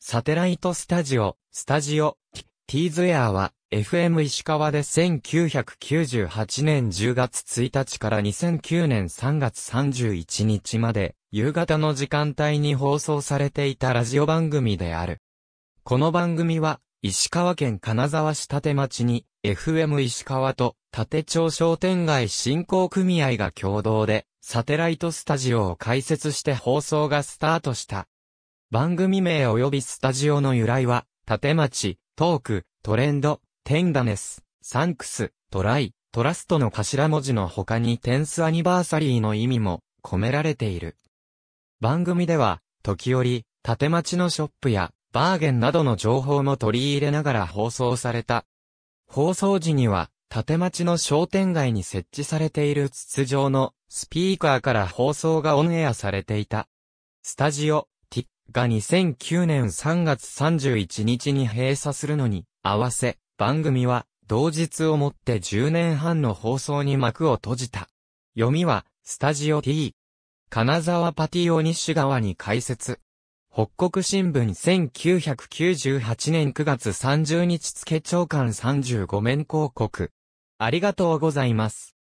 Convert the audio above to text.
サテライトスタジオ、スタジオ、ティーズエアは、FM 石川で1998年10月1日から2009年3月31日まで、夕方の時間帯に放送されていたラジオ番組である。この番組は、石川県金沢市立町に、FM 石川と立町商店街振興組合が共同で、サテライトスタジオを開設して放送がスタートした。番組名及びスタジオの由来は、縦町、トーク、トレンド、テンダネス、サンクス、トライ、トラストの頭文字の他にテンスアニバーサリーの意味も込められている。番組では、時折、縦町のショップやバーゲンなどの情報も取り入れながら放送された。放送時には、縦町の商店街に設置されている筒状のスピーカーから放送がオンエアされていた。スタジオ、が2009年3月31日に閉鎖するのに合わせ、番組は同日をもって10年半の放送に幕を閉じた。読みは、スタジオ T。金沢パティオ西側に開設。北国新聞1998年9月30日付長官35面広告。ありがとうございます。